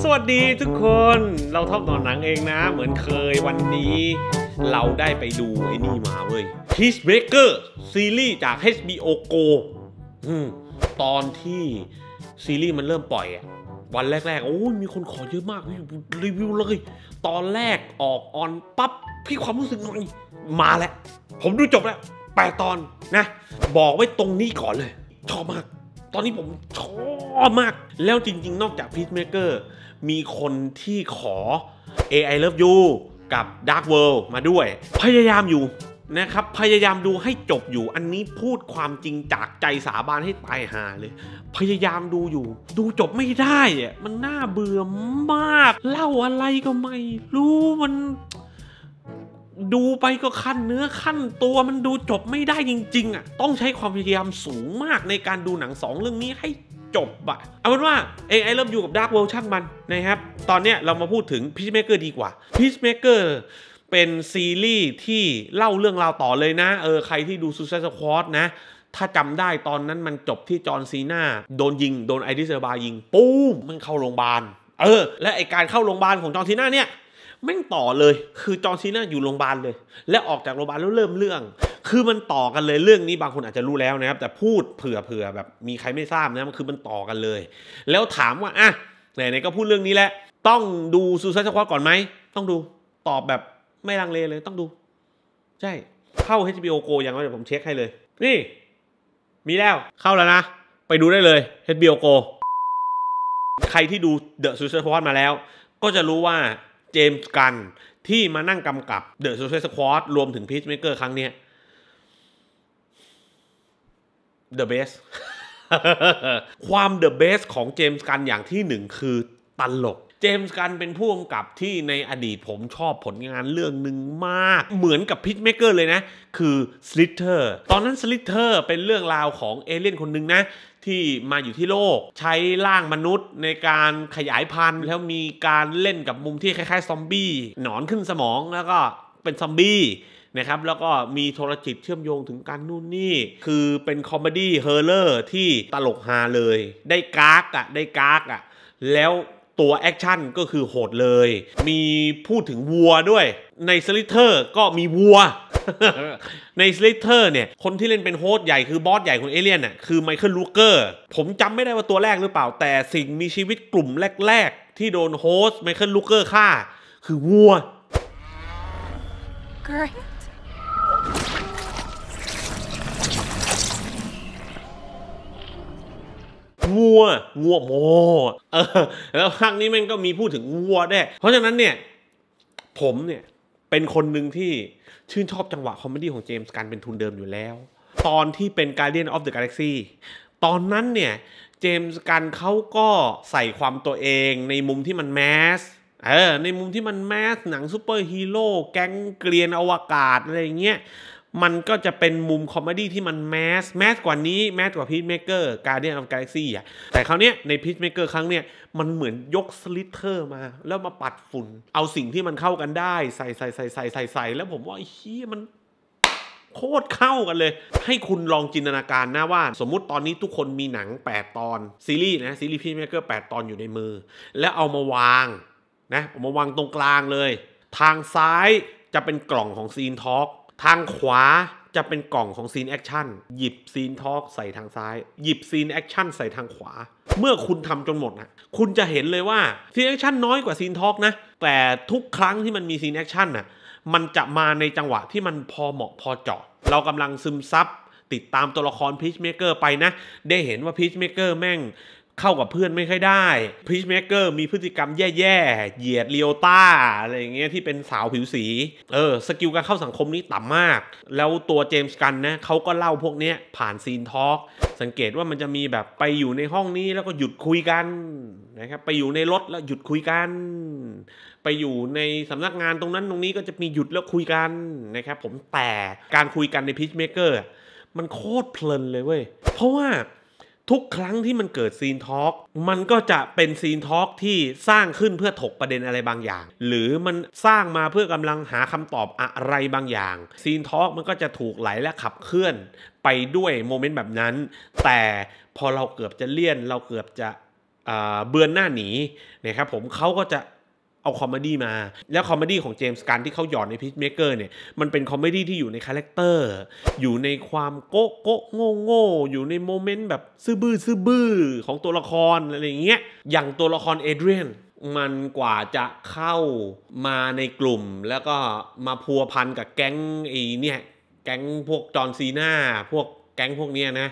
สวัสดีทุกคนเราทอบนอนหนังเองนะ เหมือนเคยวันนี้เราได้ไปดูไอ้นี่มาเว้ย Peacemaker ซีรีส์จาก HBO Go อตอนที่ซีรีส์มันเริ่มปล่อยอะวันแรกๆโอ้ยมีคนขอเยอะมากรีวิวเลย ตอนแรกออกออนปับ๊บ พี่ความรู้สึกหน่อยมาแล้ว ผมดูจบแล้วแปดตอนนะ บอกไว้ตรงนี้ก่อนเลย ชอบมากตอนนี้ผมชอบมาก แล้วจริง ๆ นอกจาก Peacemaker มีคนที่ขอ AI Love You กับ Dark World มาด้วย พยายามอยู่นะครับ พยายามดูให้จบอยู่ อันนี้พูดความจริงจากใจสาบานให้ตายหาเลย พยายามดูอยู่ ดูจบไม่ได้อะมันน่าเบื่อมาก เล่าอะไรก็ไม่รู้มันดูไปก็ขั้นเนื้อขั้นตัวมันดูจบไม่ได้จริงๆอ่ะต้องใช้ความพยายามสูงมากในการดูหนังสองเรื่องนี้ให้จบอะเอาเป็นว่าเอไอเริ่มอยู่กับดาร์คเวลช่างมันนะครับ ตอนเนี้ยเรามาพูดถึงพีชเมเกอร์ดีกว่าพีชเมเกอร์เป็นซีรีส์ที่เล่าเรื่องราวต่อเลยนะเออใครที่ดูซูซ i สควอตนะ ถ้าจำได้ตอนนั้นมันจบที่จอร์นซีนาโดนยิงโดนไอดิเซอร์บายิงปุ๊มมันเข้าโรงพยาบาลเออและไอการเข้าโรงพยาบาลของจอร์นซีนาเนี่ยแม่งต่อเลย คือจอร์ซีน่าอยู่โรงพยาบาลเลย และออกจากโรงพยาบาลแล้ว เริ่มเรื่อง คือมันต่อกันเลยเรื่องนี้บางคนอาจจะรู้แล้วนะครับ แต่พูดเผื่อเผื่อแบบมีใครไม่ทราบนะมันคือมันต่อกันเลย แล้วถามว่าอ่ะไหนๆก็พูดเรื่องนี้แหละต้องดูซูซ่านสควอตก่อนไหม ต้องดู ตอบแบบไม่ลังเลเลย ต้องดู ใช่ เข้า HBO Go ยังเดี๋ยวผมเช็คให้เลย นี่ มีแล้ว เข้าแล้วนะ ไปดูได้เลย HBO Go ใครที่ดู The Suicide Squad มาแล้ว ก็จะรู้ว่าเจมส์กันที่มานั่งกำกับเดอะโซเชียลสควอตรวมถึงพีชเมเกอร์ครั้งเนี้ย The Best ความเดอะเบสของเจมส์กันอย่างที่หนึ่งคือ ตลก เจมส์กันเป็นผู้กำกับที่ในอดีตผมชอบผลงานเรื่องหนึ่งมากเหมือนกับพิชเมเกอร์เลยนะ คือิทเทอร์ตอนนั้นิทเทอร์เป็นเรื่องราวของเอเลี่ยนคนหนึ่งนะที่มาอยู่ที่โลกใช้ร่างมนุษย์ในการขยายพันธุ์แล้วมีการเล่นกับมุมที่คล้าย ๆ ซอมบี้หนอนขึ้นสมองแล้วก็เป็นซอมบี้นะครับแล้วก็มีโทรจิตเชื่อมโยงถึงการนู่นนี่คือเป็นคอมเมดี้เฮอร์เลอร์ที่ตลกฮาเลย ได้กากอะ่ะได้กากอะ่ะแล้วตัวแอคชั่นก็คือโหดเลย มีพูดถึงวัวด้วย ในสลิเทอร์ก็มีวัวในสเลเทอร์เนี่ย คนที่เล่นเป็นโฮสต์ใหญ่คือบอสใหญ่ของเอเลี่ยนน่ะคือไมเคิลลูเกอร์ผมจำไม่ได้ว่าตัวแรกหรือเปล่าแต่สิ่งมีชีวิตกลุ่มแรก ๆ ที่โดนโฮสต์ไมเคิลลูเกอร์ฆ่า คือวัว Great. วัวงัวโม เออ แล้วครั้งนี้มันก็มีพูดถึงวัวได้ เพราะฉะนั้นเนี่ย ผมเนี่ยเป็นคนหนึ่งที่ชื่นชอบจังหวะคอมเมดี้ของเจมส์กันเป็นทุนเดิมอยู่แล้ว ตอนที่เป็น Guardian of the Galaxy ตอนนั้นเนี่ย เจมส์กันเขาก็ใส่ความตัวเองในมุมที่มันแมส เออ ในมุมที่มันแมส หนังซูเปอร์ฮีโร่แก๊งเกลียนอวกาศอะไรเงี้ยมันก็จะเป็นมุมคอมเมดี้ที่มันแมส แมสกว่านี้ แมสกว่าพีชเมเกอร์การเดียนออฟกาแล็กซี่อ่ะ แต่คราวเนี้ยในพีชเมเกอร์ครั้งเนี้ยมันเหมือนยกสลิเทอร์มา แล้วมาปัดฝุ่น เอาสิ่งที่มันเข้ากันได้ ใส่ใส่ใส่ใส่ใส่ใส่แล้วผมว่าไอ้เฮียมันโคตรเข้ากันเลย ให้คุณลองจินตนาการนะว่า สมมุติตอนนี้ทุกคนมีหนัง 8 ตอน ซีรีส์นะซีรีส์พีชเมเกอร์8ตอนอยู่ในมือแล้วเอามาวางนะเอามาวางตรงกลางเลยทางซ้ายจะเป็นกล่องของซีนทอล์กทางขวาจะเป็นกล่องของซีนแอคชั่นหยิบซีนทอล์กใส่ทางซ้าย หยิบซีนแอคชั่นใส่ทางขวา เมื่อคุณทำจนหมดนะคุณจะเห็นเลยว่าซีนแอคชั่นน้อยกว่าซีนทอล์กนะ แต่ทุกครั้งที่มันมีซีนแอคชั่นน่ะมันจะมาในจังหวะที่มันพอเหมาะพอเจาะ เรากำลังซึมซับติดตามตัวละครพีชเมเกอร์ไปนะ ได้เห็นว่าพีชเมเกอร์แม่งเข้ากับเพื่อนไม่ค่อยได้พีชเมกเกอร์มีพฤติกรรมแย่ๆเหยียดเลียวต้าอะไรอย่างเงี้ยที่เป็นสาวผิวสี เออสกิลการเข้าสังคมนี้ต่ำมาก แล้วตัวเจมส์กันนะเขาก็เล่าพวกเนี้ยผ่านซีนทอล์กสังเกตว่ามันจะมีแบบไปอยู่ในห้องนี้แล้วก็หยุดคุยกันนะครับไปอยู่ในรถแล้วหยุดคุยกัน ไปอยู่ในสำนักงานตรงนั้นตรงนี้ก็จะมีหยุดแล้วคุยกันนะครับผมแต่การคุยกันในพีชเมกเกอร์มันโคตรเพลินเลยเว้ยเพราะว่าทุกครั้งที่มันเกิดซีนทอล์กมันก็จะเป็นซีนทอล์กที่สร้างขึ้นเพื่อถกประเด็นอะไรบางอย่าง หรือมันสร้างมาเพื่อกำลังหาคำตอบอะไรบางอย่าง ซีนทอล์กมันก็จะถูกไหลและขับเคลื่อนไปด้วยโมเมนต์แบบนั้น แต่พอเราเกือบจะเลี่ยนเราเกือบจะเบือนหน้าหนีนะครับผมเขาก็จะเอาคอมเมดี้มา แล้วคอมเมดี้ของเจมส์การที่เขาหยอดในพิชเมเกอร์เนี่ย มันเป็นคอมเมดี้ที่อยู่ในคาแรคเตอร์อยู่ในความโก๊โก๊โง่โง่อยู่ในโมเมนต์แบบซื่อบื้อซื่อบื้อของตัวละครอะไรอย่างเงี้ยอย่างตัวละครเอเดรียนมันกว่าจะเข้ามาในกลุ่มแล้วก็มาพัวพันกับแก๊งไอ้เนี่ยแก๊งพวกจอร์ซีนาพวกแก๊งพวกเนี้ยนะ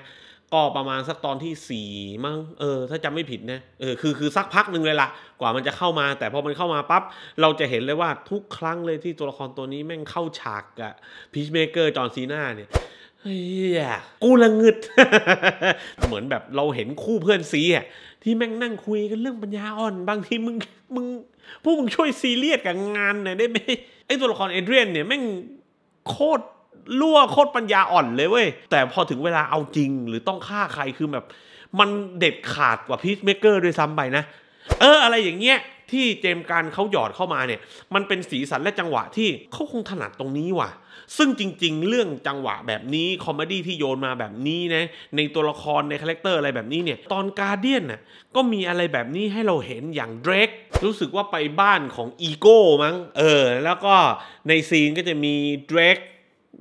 ก็ประมาณสักตอนที่สี่มั้งเออ ถ้าจำไม่ผิดนะเออคือคือสักพักหนึ่งเลยละกว่ามันจะเข้ามา แต่พอมันเข้ามาปั๊บเราจะเห็นเลยว่าทุกครั้งเลยที่ตัวละครตัวนี้แม่งเข้าฉากอะพีชเมเกอร์จอร์ซีน่าเนี่ยเฮ้ยกูละงึด เหมือนแบบเราเห็นคู่เพื่อนซีอะที่แม่งนั่งคุยกันเรื่องปัญญาอ่อนบางทีมึงมึงพวกมึงช่วยซีเรียสกับงานหน่อยได้ไหมไอตัวละครเอเดรียนเนี่ยแม่งโคตรรั่วโคตรปัญญาอ่อนเลยเว้ย แต่พอถึงเวลาเอาจริง หรือต้องฆ่าใครคือแบบ มันเด็ดขาดกว่าพีชเมเกอร์ด้วยซ้ำไปนะ เอออะไรอย่างเงี้ย ที่เจมการเขาหยอดเข้ามาเนี่ย มันเป็นสีสันและจังหวะที่เขาคงถนัดตรงนี้ว่ะ ซึ่งจริงๆ เรื่องจังหวะแบบนี้ คอมเมดี้ที่โยนมาแบบนี้นะในตัวละครในคาแรคเตอร์อะไรแบบนี้เนี่ย ตอนการเดียนน่ะก็มีอะไรแบบนี้ให้เราเห็นอย่างเดรกรู้สึกว่าไปบ้านของอีโก้มั้งเออแล้วก็ในซีนก็จะมีเดรก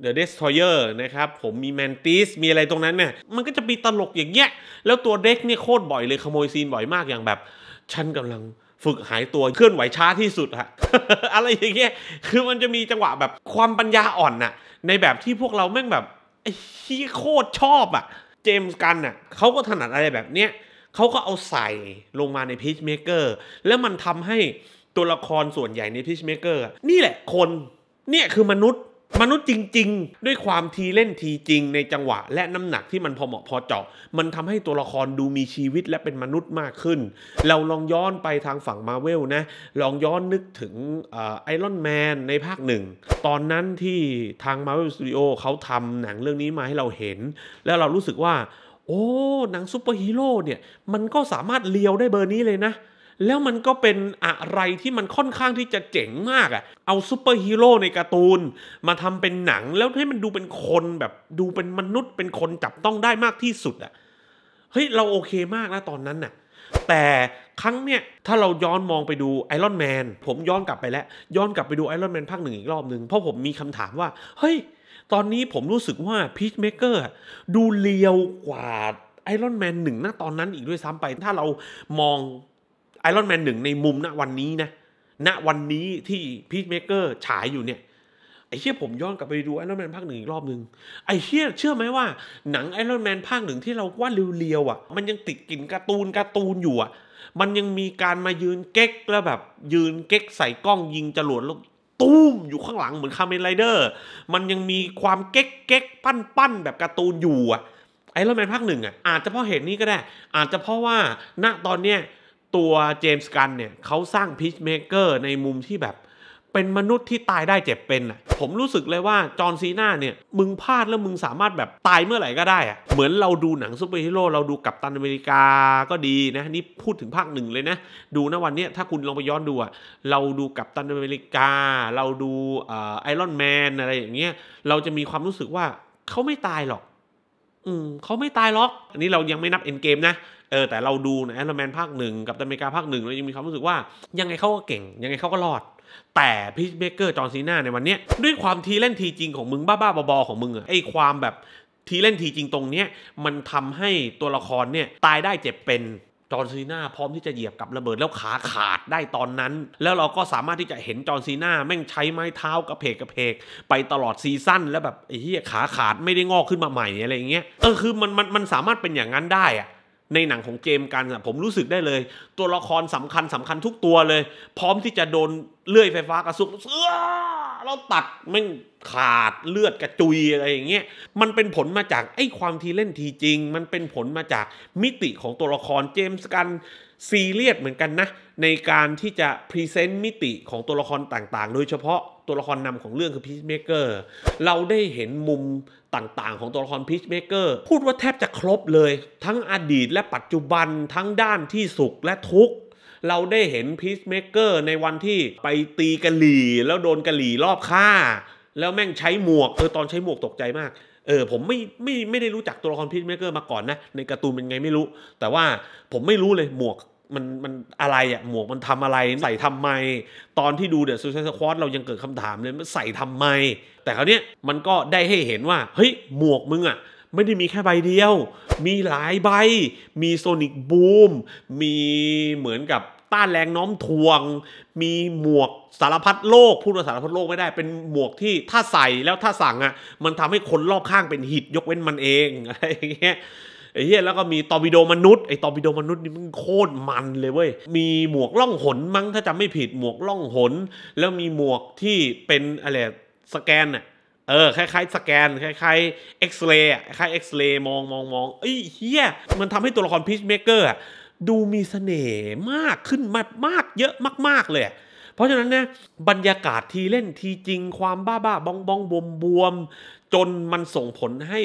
เดอะเดสทอยเออร์นะครับ ผมมีแมนติสมีอะไรตรงนั้นเนี่ยมันก็จะมีตลกอย่างเงี้ยแล้วตัวเด็กเนี่ยโคตรบ่อยเลยขโมยซีนบ่อยมากอย่างแบบ ฉันกำลังฝึกหายตัวเคลื่อนไหวช้าที่สุด อะอะไรอย่างเงี้ยคือมันจะมีจังหวะแบบความปัญญาอ่อนน่ะในแบบที่พวกเราแม่งแบบฮี้โคตรชอบอะเจมส์กันน่ะเขาก็ถนัดอะไรแบบเนี้ยเขาก็เอาใส่ลงมาในพีชเมเกอร์แล้วมันทำให้ตัวละครส่วนใหญ่ในพีชเมเกอร์นี่แหละคนเนี่ยคือมนุษย์มนุษย์จริงๆ ด้วยความทีเล่นทีจริงในจังหวะและน้ำหนักที่มันพอเหมาะพอเจาะ มันทำให้ตัวละครดูมีชีวิตและเป็นมนุษย์มากขึ้น เราลองย้อนไปทางฝั่งมาเวลนะ ลองย้อนนึกถึงไอรอนแมนในภาคหนึ่งตอนนั้นที่ทางมาเวลสตูดิโอเขาทำหนังเรื่องนี้มาให้เราเห็น แล้วเรารู้สึกว่า โอ้ หนังซูเปอร์ฮีโร่เนี่ย มันก็สามารถเลียวได้เบอร์นี้เลยนะแล้วมันก็เป็นอะไรที่มันค่อนข้างที่จะเจ๋งมากอะ่ะ เอาซูเปอร์ฮีโร่ในการ์ตูน มาทำเป็นหนังแล้วให้มันดูเป็นคนแบบดูเป็นมนุษย์เป็นคนจับต้องได้มากที่สุดอะ่ะ เฮ้ยเราโอเคมากนะตอนนั้นน่ะ แต่ครั้งเนี้ยถ้าเราย้อนมองไปดูไอรอนแมนผมย้อนกลับไปแล้ว ย้อนกลับไปดูไอรอนแมนภาคหนึ่งอีกรอบหนึ่งเพราะผมมีคำถามว่า เฮ้ย ตอนนี้ผมรู้สึกว่าพีชเมเกอร์ดูเลียวกว่าไอรอนแมนหนึ่งนะตอนนั้นอีกด้วยซ้ำไป ถ้าเรามองไอรอนแมนหนึ่งในมุมณวันนี้นะณวันนี้ที่พีชเมเกอร์ฉายอยู่เนี่ย ไอ้เชี่ยผมย้อนกลับไปดูไอรอนแมนภาคหนึ่งอีกรอบหนึ่งไอ้เชี่ยเชื่อไหมว่าหนังไอรอนแมนภาคหนึ่งที่เราว่าเรียวๆอ่ะมันยังติดกลิ่นการ์ตูนการ์ตูนอยู่อ่ะมันยังมีการมายืนเก๊กแล้วแบบ ยืนเก๊กใส่กล้องยิงจรวดแล้วตุ้มอยู่ข้างหลังเหมือนคาเมนไรเดอร์มันยังมีความเก๊กเก๊กปั้นปั้นแบบการ์ตูนอยู่อ่ะไอรอนแมนภาคหนึ่งอ่ะอาจจะเพราะเหตุนี้ก็ได้ อาจจะเพราะว่าณตอนเนี้ยตัวเจมส์กันเนี่ยเขาสร้างพิชเมเกอร์ในมุมที่แบบ เป็นมนุษย์ที่ตายได้เจ็บเป็นอ่ะผมรู้สึกเลยว่าจอร์นซีนาเนี่ยมึงพลาดแล้วมึงสามารถแบบตายเมื่อไหร่ก็ได้อ่ะเหมือนเราดูหนังซูเปอร์ฮีโร่เราดูกัปตันอเมริกาก็ดีนะนี่พูดถึงภาคหนึ่งเลยนะ ดูนะวันนี้ถ้าคุณลองไปย้อนดูอ่ะเราดูกัปตันอเมริกา เราดูไอรอนแมนอะไรอย่างเงี้ย เราจะมีความรู้สึกว่า เขาไม่ตายหรอก อืมเขาไม่ตายหรอก อันนี้เรายังไม่นับเอ็นเกมนะเออแต่เราดูนะแอนด์แมนภาคหนึ่งกับอเมริกาภาคหนึ่งเรายังมีความรู้สึกว่า ยังไงเขาก็เก่ง ยังไงเขาก็รอด แต่พีชเบเกอร์จอร์ซีนาในวันนี้ด้วยความทีเล่นทีจริงของมึง บ้าๆบอๆของมึงอะไอความแบบทีเล่นทีจริงตรงเนี้ยมันทำให้ตัวละครเนี่ยตายได้เจ็บเป็นจอร์ซีนาพร้อมที่จะเหยียบกับระเบิดแล้วขาขาดได้ตอนนั้นแล้วเราก็สามารถที่จะเห็นจอร์ซีนาแม่งใช้ไม้เท้ากระเพกกระเพกไปตลอดซีซั่นแล้วแบบไอ้เหี้ยขาขาดไม่ได้งอกขึ้นมาใหม่อะไรอย่างเงี้ยเออคือมันมันมันสามารถเป็นอย่างนั้นได้อะในหนังของเจมกันผมรู้สึกได้เลย ตัวละครสำคัญสำคัญทุกตัวเลย พร้อมที่จะโดนเลื่อยไฟฟ้ากระสุนเเราตัดไม่ขาดเลือดกระจุยอะไรอย่างเงี้ยมันเป็นผลมาจากไอ้ความทีเล่นทีจริง มันเป็นผลมาจากมิติของตัวละครเจมส์กันซีเรียสเหมือนกันนะ ในการที่จะพรีเซนต์มิติของตัวละครต่างๆโดยเฉพาะตัวละครนำของเรื่องคือพีชเมเกอร์ เราได้เห็นมุมต่างๆ ของตัวละครพีชเมเกอร์ พูดว่าแทบจะครบเลย ทั้งอดีตและปัจจุบันทั้งด้านที่สุขและทุกข์ เราได้เห็นพีชเมเกอร์ในวันที่ไปตีกะหลี่ แล้วโดนกะหลี่รอบฆ่า แล้วแม่งใช้หมวกเออตอนใช้หมวกตกใจมาก เออผมไม่ไม่ไม่ได้รู้จักตัวละครพีชเมเกอร์มาก่อนนะในการ์ตูนเป็นไงไม่รู้ แต่ว่าผมไม่รู้เลยหมวกมันมันอะไรอะหมวกมันทำอะไรใส่ทำไม ตอนที่ดูเดอะซูซายสควอตเรายังเกิดคำถามเลยมันใส่ทำไม แต่คราวนี้ยมันก็ได้ให้เห็นว่า เฮ้ยหมวกมึงอะไม่ได้มีแค่ใบเดียว มีหลายใบ มีโซนิกบูม มีเหมือนกับต้านแรงน้อมถ่วง มีหมวกสารพัดโลก พูดว่าสารพัดโลกไม่ได้เป็นหมวกที่ถ้าใส่แล้วถ้าสั่งอะ่ะมันทำให้คนรอบข้างเป็นหิตยกเว้นมันเองอะไรอย่างเงี้ยไอ้เหี้ยแล้วก็มีตอร์ปิโดมนุษย์ไอ้ตอร์ปิโดมนุษย์นี่มันโคตรมันเลยเว้ยมีหมวกล่องหนมั้งถ้าจำไม่ผิดหมวกล่องหน แล้วมีหมวกที่เป็นอะไรสแกนอะเออคล้ายๆสแกนคล้ายๆเอ็กซเรย์คล้ายเอ็กซเรย์มองมองมองไอ้เหี้ยมันทำให้ตัวละครพีชเมเกอร์ดูมีเสน่ห์มากขึ้นมามากเยอะมาก ๆเลยเพราะฉะนั้นนะบรรยากาศทีเล่นทีจริงความบ้าบ้าบองบองบวมบวม จนมันส่งผลให้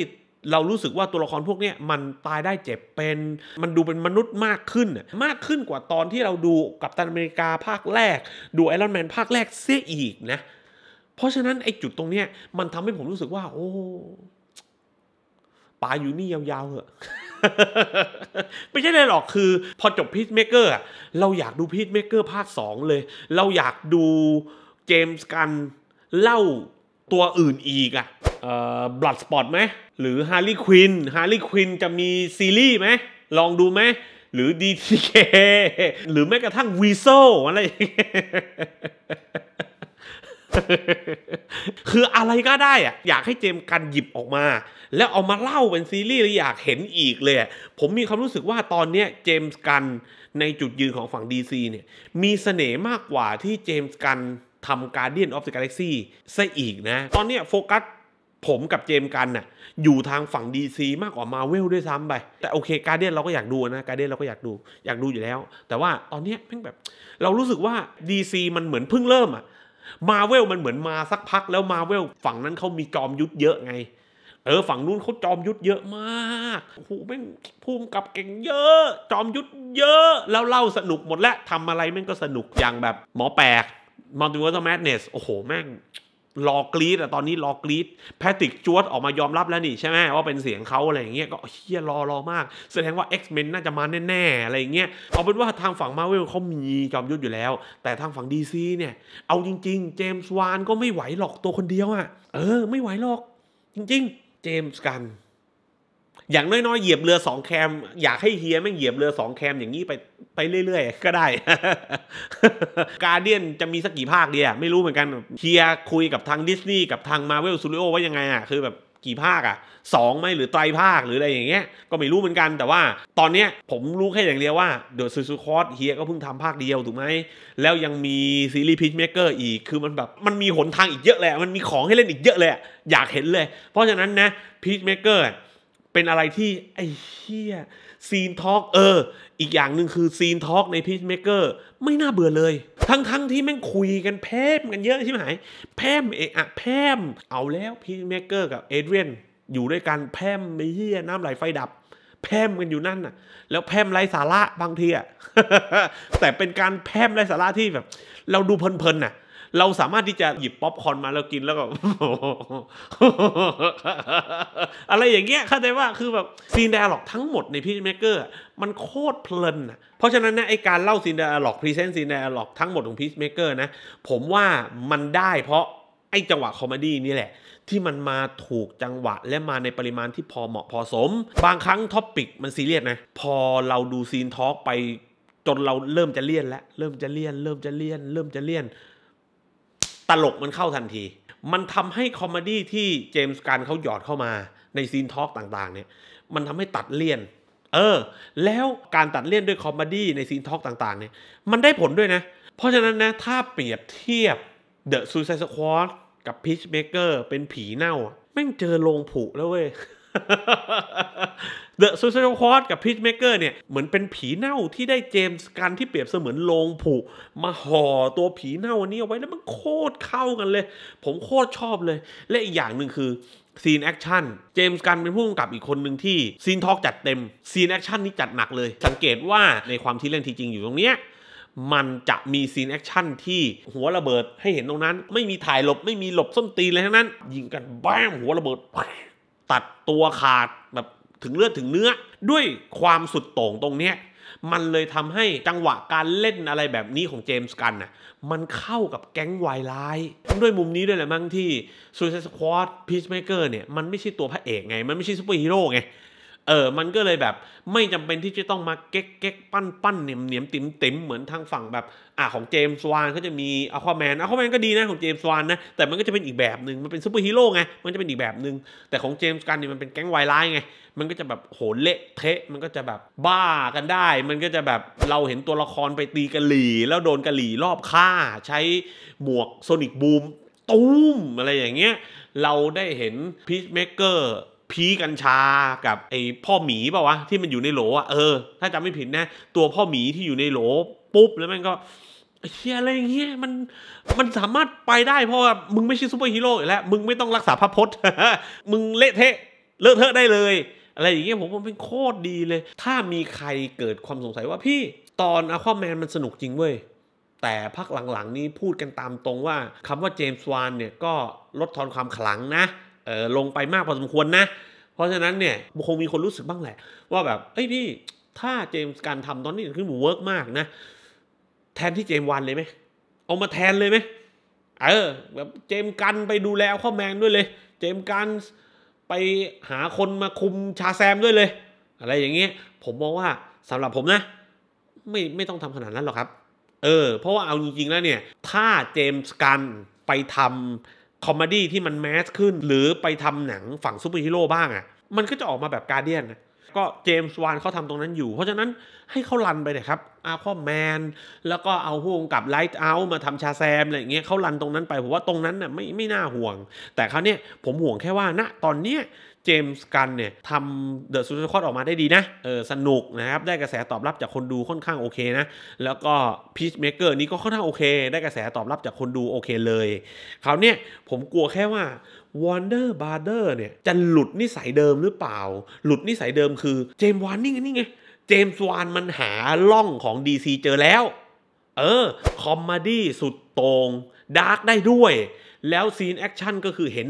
เรารู้สึกว่าตัวละครพวกนี้มันตายได้เจ็บเป็น มันดูเป็นมนุษย์มากขึ้น มากขึ้นกว่าตอนที่เราดูกับตันอเมริกาภาคแรก ดูไอรอนแมนภาคแรกเสียอีกนะ เพราะฉะนั้น ไอจุดตรงเนี้มันทำให้ผมรู้สึกว่า โอ้ปาาอยู่นี่ยาวๆเหอะไม่ใช่เลยหรอกคือ พอจบพีทเมเกอร์เราอยากดูพีทเมเกอร์ภาค 2 เลย เราอยากดูเจมส์กัน เล่าตัวอื่นอีกอะบลัดสปอตไหม หรือฮาร์ลีควินฮาร์ลีควินจะมีซีรีส์ไหมลองดูไหม หรือ DTK หรือแม้กระทั่งวีโซอะไรอย่างเงี้ยคืออะไรก็ได้อะอยากให้เจมกันหยิบออกมา แล้วเอามาเล่าเป็นซีรีส์อยากเห็นอีกเลย ผมมีความรู้สึกว่าตอนนี้เจมส์กันในจุดยืนของฝั่ง DC เนี่ย มีเสน่ห์มากกว่าที่เจมส์กันทำ Guardian of the Galaxy ซะอีกนะ ตอนนี้โฟกัสผมกับเจมกันน่ะ อยู่ทางฝั่ง DC มากกว่ามาเวลด้วยซ้ำไปแต่โอเคการเดียนเราก็อยากดูนะการเดียนเราก็อยากดูอยากดูอยู่แล้ว แต่ว่าตอนนี้เพิ่งแบบเรารู้สึกว่า DC มันเหมือนเพิ่งเริ่มอะมาเวลมันเหมือนมาสักพักแล้วมาเวลฝั่งนั้นเขามีจอมยุทธเยอะไงเออฝั่งนู้นเขาจอมยุทธเยอะมากโอ้โหแม่งภูมิกับเก่งเยอะ จอมยุทธเยอะ แล้วเล่าสนุกหมดและทำอะไรแม่งก็สนุกอย่างแบบ หมอแปลกมัลติเวิร์สแมดเนสโอ้โหแม่งรอกรีดอะตอนนี้รอกรีดแพติกจวดออกมายอมรับแล้วนี่ใช่ไหมว่าเป็นเสียงเขาอะไรอย่างเงี้ยก็เฮียรอรอมากแสดงว่า X-Men น่าจะมาแน่ๆอะไรอย่างเงี้ยเอาเป็นว่าทางฝั่งมาเวลเขามีจอมยุทธอยู่แล้ว แต่ทางฝั่ง DC เนี่ยเอาจริงๆ เจมส์วานก็ไม่ไหวหรอกตัวคนเดียวอะเออ ไม่ไหวหรอกจริงๆ เจมส์กันอย่างน้อยๆ เหยียบเรือสองแคม อยากให้เฮียไม่เหยียบเรือสองแคมอย่างนี้ไปไปเรื่อยๆ ก็ได้การเดียนจะมีสักกี่ภาคเดียไม่รู้เหมือนกันเฮียคุยกับทางดิสนีย์กับทางมาเวลซูริโอว่ายังไงอ่ะคือแบบกี่ภาคอ่ะสองไหมหรือไตรภาคหรืออะไรอย่างเงี้ย ก็ไม่รู้เหมือนกัน แต่ว่าตอนเนี้ยผมรู้แค่อย่างเดียวว่าเดอะซูซูคอสเฮียก็เพิ่งทำภาคเดียวถูกไหมแล้วยังมีซีรีส์พีชเมเกอร์อีกคือมันแบบ มันมีหนทางอีกเยอะเลยมันมีของให้เล่นอีกเยอะเลยอยากเห็นเลย เพราะฉะนั้นนะพีชเมเกอร์เป็นอะไรที่ไอ้เชียซีนทอล์กเออ อีกอย่างหนึ่งคือซีนทอล์กในพีชเมเกอร์ไม่น่าเบื่อเลย ทั้งๆทที่แม่งคุยกันแพมกันเยอะใช่ไหมแพมเอะอะแพมเอาแล้วพีชเมเกอร์กับเอเดรียนอยู่ด้วยกันแพมไอ้เชียน้ำไหลไฟดับ แพมกันอยู่นั่นน่ะ แล้วแพมไร้สาระบางทีอ่ะแต่เป็นการแพมไร้สาระที่แบบเราดูเพลินๆน่ะเราสามารถที่จะหยิบป๊อปคอร์นมาแล้วกินแล้วก็ อะไรอย่างเงี้ยเข้าใจว่าคือแบบซีนไดอะล็อกทั้งหมดในพีชเมเกอร์มันโคตรเพลินอ่ะเพราะฉะนั้นนะไอการเล่าซีนไดอะล็อกพรีเซนต์ซีนไดอะล็อกทั้งหมดของพีชเมเกอร์นะ ผมว่ามันได้เพราะไอจังหวะคอมเมดี้นี่แหละ ที่มันมาถูกจังหวะ และมาในปริมาณที่พอเหมาะพอสม บางครั้งท็อปปิกมันซีเรียสนะพอเราดูซีนทอล์กไปจนเราเริ่มจะเลี่ยนแล้วเริ่มจะเลี่ยน เริ่มจะเลี่ยน เริ่มจะเลี่ยนตลกมันเข้าทันที มันทำให้คอมเมดี้ที่เจมส์การเขาหยอดเข้ามาในซีนทอล์กต่างๆเนี่ย มันทำให้ตัดเลี่ยน เออ แล้วการตัดเลี่ยนด้วยคอมเมดี้ในซีนทอล์กต่าง ๆ เนี่ย มันได้ผลด้วยนะ เพราะฉะนั้นนะ ถ้าเปรียบเทียบ The Suicide Squad กับ p e ช c ม m a k e r เป็นผีเน่า แม่งเจอโลงผุแล้วเว้ยเดอะซูียลคอสกับพีชเมเกอร์เนี่ย เหมือนเป็นผีเน่าที่ได้เจมส์กันที่เปรียบเสมือนโลงผุ มาห่อตัวผีเน่าอันนี้เอาไว้ แล้วมันโคตรเข้ากันเลย ผมโคตรชอบเลย และอีกอย่างหนึ่งคือซีนแอคชั่นเจมส์กันเป็นผู้กำกับอีกคนหนึ่งที่ซีนทอกจัดเต็มซีนแอคชั่นนี่จัดหนักเลย สังเกตว่าในความที่เล่นที่จริงอยู่ตรงเนี้ยมันจะมีซีนแอคชั่นที่หัวระเบิดให้เห็นตรงนั้นไม่มีถ่ายหลบไม่มีหลบส้นตีนเลยทั้งนั้นยิงกันแบ้หัวระเบิดตัดตัวขาดแบบถึงเลือดถึงเนื้อ ด้วยความสุดโต่งตรงเนี้ยมันเลยทำให้จังหวะการเล่นอะไรแบบนี้ของเจมส์กันน่ะมันเข้ากับแก๊งไวายร้ด้วยมุมนี้ด้วยแหละมั้งที่ซูเซสควอตพีชเมเกอร์เนี่ย มันไม่ใช่ตัวพระเอกไง มันไม่ใช่ซูเปอร์ฮีโร่ไงเออ มันก็เลยแบบไม่จำเป็นที่จะต้องมาเก๊กเก๊กปั้นปั้นเหนียมเหนียมติ๋มติ๋มเหมือนทางฝั่งแบบ อ่ะของเจมส์วานเขาจะมีอควาแมนอควาแมนก็ดีนะของเจมส์วานนะแต่มันก็จะเป็นอีกแบบหนึ่งมันเป็นซูเปอร์ฮีโร่ไงมันจะเป็นอีกแบบหนึ่งแต่ของเจมส์กันเนี่ยมันเป็นแก๊งวายร้ายไง มันก็จะแบบ โหเละเทะมันก็จะแบบบ้ากันได้ มันก็จะแบบเราเห็นตัวละครไปตีกะหลี่ แล้วโดนกะหลี่รอบฆ่า ใช้หมวกโซนิกบูมตุ้มอะไรอย่างเงี้ยเราได้เห็นพีชเมกเกอร์พีกัญชากับไอ้พ่อหมีป่าวะ ที่มันอยู่ในโหลอะเออ ถ้าจำไม่ผิดนะ ตัวพ่อหมีที่อยู่ในโหล ปุ๊บ แล้วมันก็ เชียอะไรเงี้ยมันมันสามารถไปได้ เพราะว่ามึงไม่ใช่ซูเปอร์ฮีโร่แล้ว มึงไม่ต้องรักษาพระพจน์มึงเละเทะ เละเทะได้เลย อะไรอย่างเงี้ยผมว่าเป็นโคตรดีเลย ถ้ามีใครเกิดความสงสัยว่าพี่ตอนอะควาแมนมันสนุกจริงเว้ยแต่พักหลังๆนี้พูดกันตามตรงว่าคำว่าเจมส์วานเนี่ยก็ลดทอนความขลังนะลงไปมากพอสมควรนะ เพราะฉะนั้นเนี่ยคงมีคนรู้สึกบ้างแหละ ว่าแบบเอ้ยพี่ถ้าเจมส์การทำตอนนี้คือมมนเวิร์กมากนะแทนที่เจมส์วันเลยไหมเอามาแทนเลยไหมเออแบบเจมส์กันไปดูแลข้อแมงด้วยเลย เจมส์กัน ไปหาคนมาคุมชาแซมด้วยเลย อะไรอย่างเงี้ย ผมมองว่าสำหรับผมนะ ไม่ไม่ต้องทำขนาดนั้นหรอกครับเออเพราะว่าเอาจริงๆแล้วเนี่ย ถ้าเจมส์กันไปทำคอมเมดี้ที่มันแมสขึ้น หรือไปทำหนังฝั่งซูเปอร์ฮีโร่บ้างอะ่ะมันก็จะออกมาแบบการเดียนนะก็เจมส์วานเขาทำตรงนั้นอยู่เพราะฉะนั้นให้เขารันไปเลยครับอาคอแมนแล้วก็เอาห่วงกับไลท์เอาท์มาทำชาแซมอะไรอย่างเงี้ยเขารันตรงนั้นไป ผมว่าตรงนั้นน่ะไม่ไม่น่าห่วง แต่เขาเนี่ยผมห่วงแค่ว่าณนะ ตอนเนี้ยจมส์กันเนี่ยทำเดอะซูซูคอตออกมาได้ดีนะ เออ สนุกนะครับ ได้กระแสตอบรับจากคนดูค่อนข้างโอเคนะ แล้วก็พีชเมเกอร์นี้ก็ค่อนข้างโอเค ได้กระแสตอบรับจากคนดูโอเคเลย คราวเนี้ยผมกลัวแค่ว่าวอนเดอร์บาร์เดอร์เนี่ย จะหลุดนิสัยเดิมหรือเปล่า หลุดนิสัยเดิมคือเจมส์วานนี่ไง เจมส์วานมันหาล่องของ DC เจอแล้ว เออ คอมมดี้สุดโตง่งดาร์กได้ด้วยแล้วซีนแอคชั่นก็คือเห็น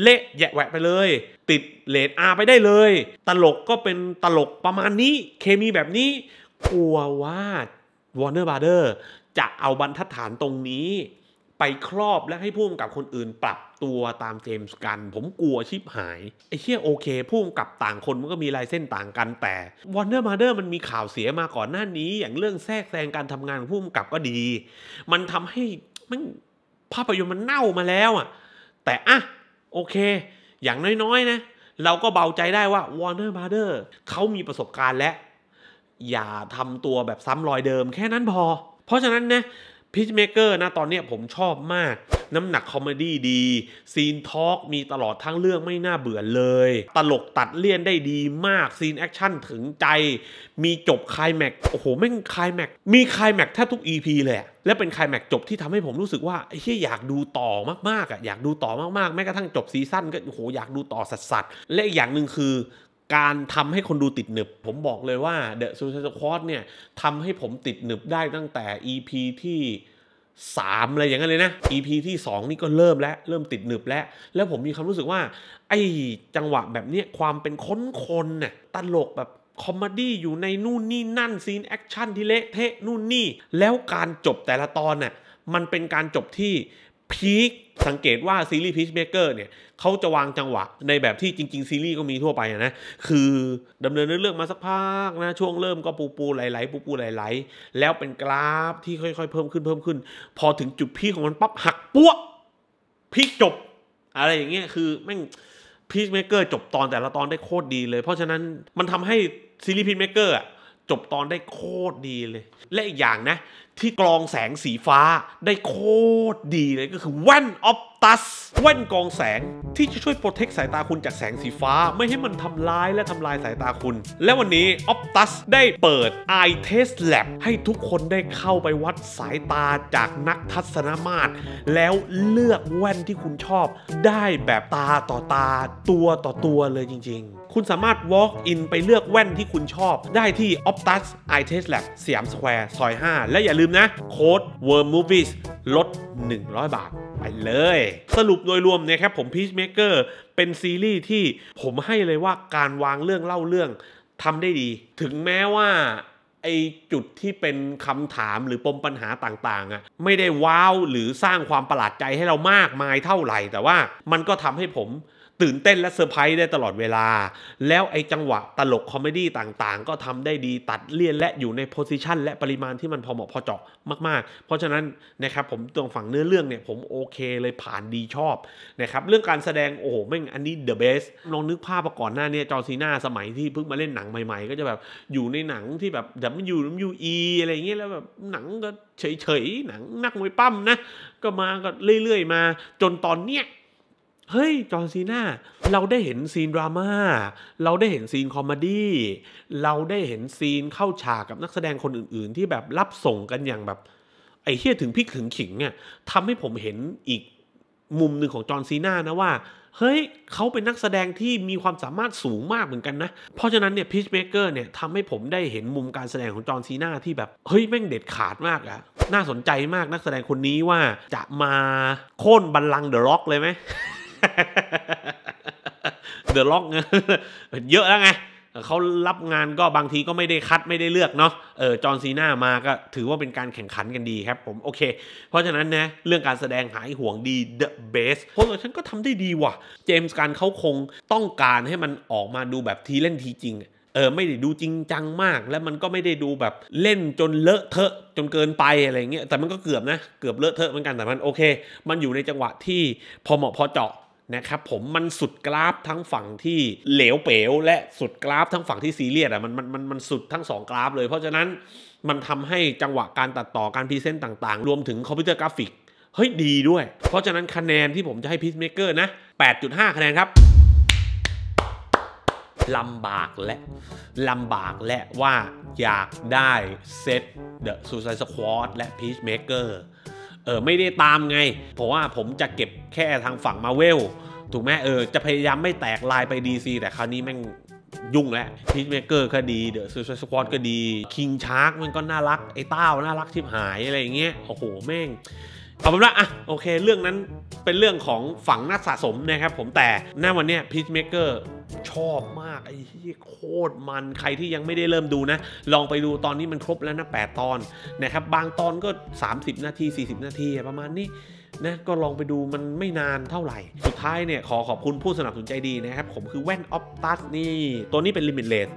เละแยะแหวะไปเลย ติดเลดอาไปได้เลย ตลกก็เป็นตลกประมาณนี้ เคมีแบบนี้ กลัวว่าว a r n เนอร์บาร์เดอร์จะเอาบรรทัดฐานตรงนี้ ไปครอบและให้พุ่มกับคนอื่นปรับตัวตามเจมส์กัน ผมกลัวชิบหาย ไอ้เชี่ยโอเคพุ่มกับต่างคนมันก็มีลายเส้นต่างกัน แต่ว a r n เนอร์มาเดอร์มันมีข่าวเสียมาก่อนหน้านี้ อย่างเรื่องแทรกแซงการทำงานพุ่มกับก็ดี มันทำให้มันภาพยนตร์มันเน่ามาแล้วอ่ะแต่อ่ะ โอเค อย่างน้อยๆนะ เราก็เบาใจได้ว่าวอร์เนอร์บาร์เดอร์เขามีประสบการณ์แล้วอย่าทำตัวแบบซ้ำรอยเดิมแค่นั้นพอ เพราะฉะนั้นนะพิชเมเกอร์นะ ตอนนี้ผมชอบมากน้ำหนักคอมเมดี้ดีซีนทอล์กมีตลอดทั้งเรื่องไม่น่าเบื่อเลย ตลกตัดเลี่ยนได้ดีมากซีนแอคชั่นถึงใจ มีจบคลายแม็กโอ้โหแม่งคลายแม็กมีคลายแม็กแทบทุก EP เลยและเป็นคลายแม็กจบที่ทำให้ผมรู้สึกว่าเฮียอยากดูต่อมาก ๆอ่ะอยากดูต่อมากๆแม้กระทั่งจบซีซั่นก็โอ้โหอยากดูต่อสัสๆและอีกอย่างหนึ่งคือการทำให้คนดูติดหนึบ ผมบอกเลยว่า The Suicide Squad เนี่ยทำให้ผมติดหนึบได้ตั้งแต่ EP ที่ 3 อะไรอย่างเงี้ยเลยนะ EP ที่ 2 นี่ก็เริ่มแล้ว เริ่มติดหนึบแล้วแล้วผมมีความรู้สึกว่า ไอ้จังหวะแบบเนี้ยความเป็นค้นคนน่ะตลกแบบคอมดี้อยู่ในนู่นนี่นั่นซีนแอคชั่นที่เละเทะนู่นนี่ แล้วการจบแต่ละตอนน่ะมันเป็นการจบที่พีคสังเกตว่าซีรีส์พีชเมเกอร์เนี่ย เขาจะวางจังหวะในแบบที่จริงๆซีรีส์ก็มีทั่วไปนะคือดำเนินเรื่องมาสักพักนะช่วงเริ่มก็ปูปูไหล ๆปูปูไหลๆแล้วเป็นกราฟที่ค่อยๆเพิ่มขึ้นเพิ่มขึ้น พอถึงจุดพีของมันปั๊บหักปั๊วพีคจบ อะไรอย่างเงี้ยคือแม่งพีชเมเกอร์จบตอนแต่ละตอนได้โคตรดีเลย เพราะฉะนั้นมันทำให้ซีรีส์พีชเมเกอร์อ่ะจบตอนได้โคตรดีเลย และอีกอย่างนะ ที่กรองแสงสีฟ้าได้โคตรดีเลยก็คือแว่นออปตัสแว่นกรองแสงที่จะช่วยโปรเทคสายตาคุณจากแสงสีฟ้าไม่ให้มันทำร้ายและทำลายสายตาคุณ และวันนี้ออ p ตัสได้เปิด Eye Test Lab ให้ทุกคนได้เข้าไปวัดสายตาจากนักทัศนมาตร แล้วเลือกแว่นที่คุณชอบ ได้แบบตาต่อตาตัวต่อตัวเลยจริง ๆคุณสามารถ walk in ไปเลือกแว่นที่คุณชอบ ได้ที่ Optus Eye Test Lab สยามสแควร์ซอย 5 และอย่าลืมนะโค้ด Worm Movies ลด 100 บาท ไปเลย สรุปโดยรวมเนี่ยครับผมพีช c มเกอร์เป็นซีรีส์ที่ผมให้เลยว่าการวางเรื่องเล่าเรื่องทำได้ดี ถึงแม้ว่าไอจุดที่เป็นคำถามหรือปมปัญหาต่างๆอะ่ะไม่ได้ว้าวหรือสร้างความประหลาดใจให้เรามากมายเท่าไหร่ แต่ว่ามันก็ทำให้ผมตื่นเต้นและเซอร์ไพรส์ได้ตลอดเวลา แล้วไอ้จังหวะตลกคอมเมดี้ต่างๆ ก็ทำได้ดีตัดเลี่ยน และอยู่ในโพสิชันและปริมาณที่มันพอเหมาะพอเจาะมากๆ เพราะฉะนั้นนะครับผมตรงฝั่งเนื้อเรื่องเนี่ย ผมโอเคเลยผ่านดีชอบนะครับเรื่องการแสดงโอ้โหแม่งอันนี้เดอะเบสลองนึกภาพก่อนหน้านี้จอซีน่าสมัยที่เพิ่งมาเล่นหนังใหม่ๆ ก็จะแบบอยู่ในหนังที่แบบยยอู่่อีอะไรเงี้ยแล้วแบบหนังก็เฉยๆหนังนักมวยปั้มนะก็มาก็เรื่อยๆมา จนตอนเนี้ยเฮ้ย จอห์นซีนา เราได้เห็นซีนดราม่า เราได้เห็นซีนคอมดี้ เราได้เห็นซีนเข้าฉากกับนักแสดงคนอื่น ๆ ที่แบบรับส่งกันอย่างแบบ ไอ้เฮียถึงพิกถึงขิงเนี่ยทำให้ผมเห็นอีกมุมหนึ่งของจอห์นซีนานะว่า เฮ้ย เขาเป็นนักแสดงที่มีความสามารถสูงมากเหมือนกันนะ เพราะฉะนั้นเนี่ยพีชเมเกอร์เนี่ยทำให้ผมได้เห็นมุมการแสดงของจอห์นซีนาที่แบบเฮ้ยแม่งเด็ดขาดมากอะน่าสนใจมากนักแสดงคนนี้ว่าจะมาโค่นบัลลังก์เดอะร็อกเลยไหมเดอะล็อกเยอะแล้วไงเขารับงานก็บางทีก็ไม่ได้คัดไม่ได้เลือกเนาะเออจอร์ซีน่ามาก็ถือว่าเป็นการแข่งขันกันดีครับผมโอเค เพราะฉะนั้นนะเรื่องการแสดงหายห่วงดีเดอะเบสโค้ชฉันก็ทำได้ดีว่ะ เจมส์การเขาคงต้องการให้มันออกมาดูแบบทีเล่นทีจริงเออไม่ได้ดูจริงจังมาก แล้วมันก็ไม่ได้ดูแบบเล่นจนเลอะเทอะ จนเกินไปอะไรเงี้ยแต่มันก็เกือบนะ เกือบเลอะเทอะเหมือนกันแต่มันโอเค มันอยู่ในจังหวะที่พอเหมาะพอเจาะนะครับผมมันสุดกราฟทั้งฝั่งที่เหลวเป๋วและสุดกราฟทั้งฝั่งที่ซีเรียสอ่ะมันมันมันมันสุดทั้งสองกราฟเลยเพราะฉะนั้นมันทำให้จังหวะการตัดต่อการพรีเซนต์ต่างๆ รวมถึงคอมพิวเตอร์กราฟิก เฮ้ยดีด้วย เพราะฉะนั้นคะแนนที่ผมจะให้พีซเมเกอร์นะ 8.5 คะแนนครับ ลำบากและ ลำบากและว่าอยากได้เซตเดอะซูซายสควอตและพีชเมเกอร์เออไม่ได้ตามไง เพราะว่าผมจะเก็บแค่ทางฝั่งมาเวล ถูกไหมเออจะพยายามไม่แตกลายไป DC แต่คราวนี้แม่งยุ่งแล้วพีทเมเกอร์ก็ดีเดอะซูสปอร์สควอตก็ดีคิงชาร์กมันก็น่ารักไอ้เต้า น่ารักชิบหายอะไรอย่างเงี้ยโอ้โหแม่งเอาเป็นว่าอ่ะ โอเค เรื่องนั้นเป็นเรื่องของฝังนักสะสมนะครับผมแต่หน้าวันเนี้ยพีชเมเกอร์ชอบมาก ไอ้ที่โคตรมัน ใครที่ยังไม่ได้เริ่มดูนะ ลองไปดูตอนนี้มันครบแล้วนะ8ตอนนะครับ บางตอนก็ 30 นาที 40 นาทีประมาณนี้นะ ก็ลองไปดูมันไม่นานเท่าไหร่ สุดท้ายเนี่ยขอขอบคุณผู้สนับสนุนใจดีนะครับ ผมคือแว่นออฟตัสนี่ ตัวนี้เป็นลิมิตเลส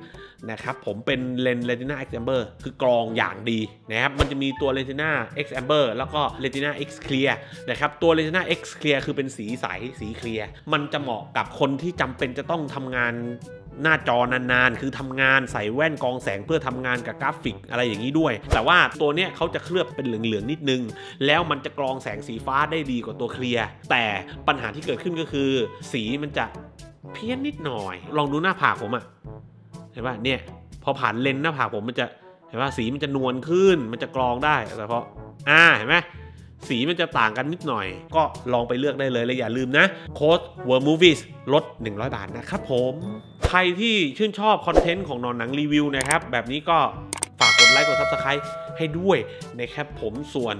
นะครับผมเป็นเลนส์เเนาอ็กซ์แอมเบอร์คือกรองอย่างดีนะครับ มันจะมีตัวเลติน่าเอ็กซ์แออมเบร์แล้วก็เเนาอ็กซ์เคลียร์นะครับตัวเ r e t i าเอ็กซ์เคือเป็นสีใสสีเคลียร์มันจะเหมาะกับคนที่จำเป็นจะต้องทำงานหน้าจอนานๆ คือทำงานใส่แว่นกองแสงเพื่อทำงานกับกราฟิก อะไรอย่างนี้ด้วย แต่ว่าตัวเนี้ยเขาจะเคลือบเป็นเหลืองๆนิดนึง แล้วมันจะกรองแสงสีฟ้าได้ดีกว่าตัวเคลียร์แต่ปัญหาที่เกิดขึ้นก็คือ สีมันจะเพี้ยนนิดหน่อย ลองดูหน้าผากผมอะห็นป่ะเนี่ย พอผ่านเลนหน้าผากผมมันจะเห็นป่ะสีมันจะนวลขึ้นมันจะกรองได้แต่เพราะอ่าเห็นไหมสีมันจะต่างกันนิดหน่อย ก็ลองไปเลือกได้เลย และอย่าลืมนะโค้ด w o r l d Movies ลด 100 บาทนะครับผม ใครที่ชื่นชอบคอนเทนต์ของนอนหนังรีวิวนะครับ แบบนี้ก็ฝากกดไลค์ กดซับสไครต์ให้ด้วยนะครับผมส่วน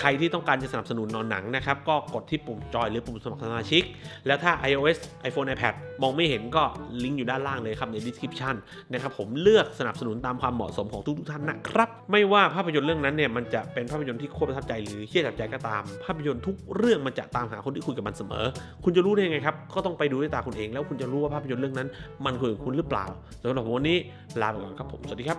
ใครที่ต้องการจะสนับสนุนนอนหนังนะครับ ก็กดที่ปุ่มจอยหรือปุ่มสมัครสมาชิก แล้วถ้า iOS iPhone iPad มองไม่เห็นก็ลิงก์อยู่ด้านล่างเลยครับใน description นะครับผมเลือกสนับสนุนตามความเหมาะสมของทุกท่านนะครับ ไม่ว่าภาพยนตร์เรื่องนั้นเนี่ยมันจะเป็นภาพยนตร์ที่โคตรประทับใจหรือเชี่ยจับใจก็ตาม ภาพยนตร์ทุกเรื่องมันจะตามหาคนที่คุยกับมันเสมอ คุณจะรู้ได้ไงครับก็ต้องไปดูด้วยตาคุณเองแล้ว คุณจะรู้ว่าภาพยนตร์เรื่องนั้น มันคุยกับคุณหรือเปล่าสำหรับผมวันนี้ลาไปก่อนครับผมสวัสดีครับ